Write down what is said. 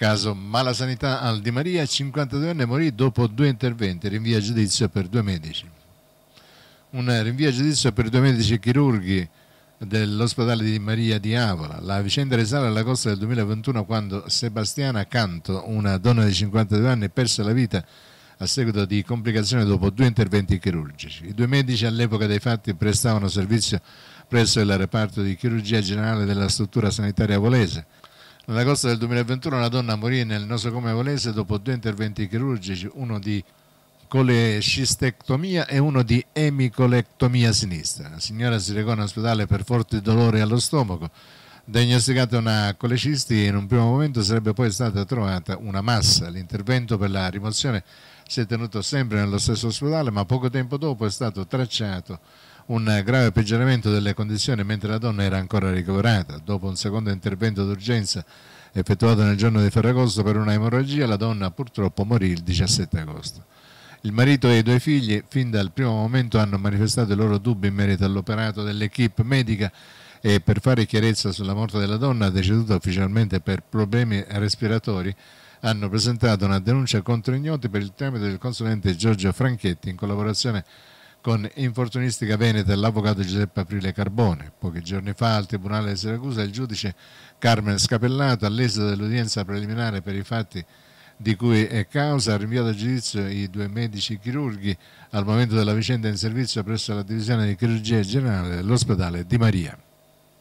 Caso malasanità al Di Maria, 52enne morì dopo due interventi, rinvia giudizio per due medici. Un rinvia giudizio per due medici chirurghi dell'ospedale di Maria di Avola. La vicenda risale alla costa del 2021 quando Sebastiana Canto, una donna di 52 anni, perse la vita a seguito di complicazioni dopo due interventi chirurgici. I due medici all'epoca dei fatti prestavano servizio presso il reparto di chirurgia generale della struttura sanitaria volese. Nella corsa del 2021 una donna morì nel nosocome volese dopo due interventi chirurgici, uno di colecistectomia e uno di emicolectomia sinistra. La signora si recò in ospedale per forti dolori allo stomaco. Diagnosticata una colecisti, in un primo momento sarebbe poi stata trovata una massa. L'intervento per la rimozione si è tenuto sempre nello stesso ospedale, ma poco tempo dopo è stato tracciato un grave peggioramento delle condizioni mentre la donna era ancora ricoverata. Dopo un secondo intervento d'urgenza effettuato nel giorno di Ferragosto per una emorragia, la donna purtroppo morì il 17 agosto. Il marito e i due figli fin dal primo momento hanno manifestato i loro dubbi in merito all'operato dell'equipe medica e per fare chiarezza sulla morte della donna deceduta ufficialmente per problemi respiratori hanno presentato una denuncia contro ignoti per il tramite del consulente Giorgio Franchetti in collaborazione con con Infortunistica Veneta l'avvocato Giuseppe Aprile Carbone. Pochi giorni fa al Tribunale di Siracusa il giudice Carmen Scapellato, all'esito dell'udienza preliminare per i fatti di cui è causa, ha rinviato a giudizio i due medici chirurghi al momento della vicenda in servizio presso la divisione di chirurgia generale dell'ospedale Di Maria.